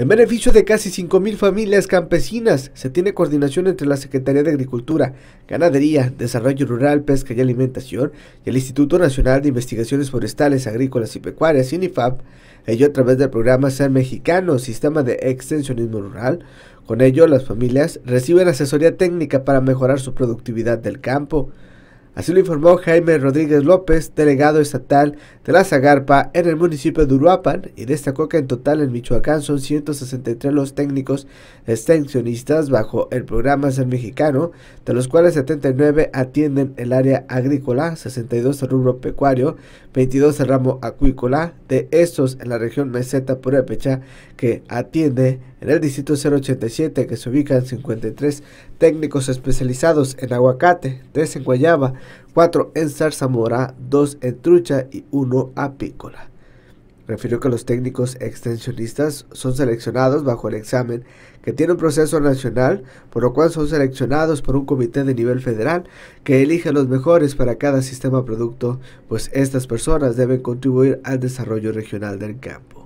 En beneficio de casi 5.000 familias campesinas, se tiene coordinación entre la Secretaría de Agricultura, Ganadería, Desarrollo Rural, Pesca y Alimentación y el Instituto Nacional de Investigaciones Forestales, Agrícolas y Pecuarias, INIFAP, ello a través del programa Ser Mexicano, Sistema de Extensionismo Rural. Con ello, las familias reciben asesoría técnica para mejorar su productividad del campo. Así lo informó Jaime Rodríguez López, delegado estatal de la Zagarpa en el municipio de Uruapan, y destacó que en total en Michoacán son 163 los técnicos extensionistas bajo el programa Ser Mexicano, de los cuales 79 atienden el área agrícola, 62 el rubro pecuario, 22 el ramo acuícola, de estos en la región meseta purépecha que atiende en el distrito 087 que se ubican 53 técnicos especializados en aguacate, 3 en guayaba, 4 en zarzamora, 2 en trucha y 1 apícola. Refirió que los técnicos extensionistas son seleccionados bajo el examen que tiene un proceso nacional, por lo cual son seleccionados por un comité de nivel federal que elige los mejores para cada sistema producto, pues estas personas deben contribuir al desarrollo regional del campo.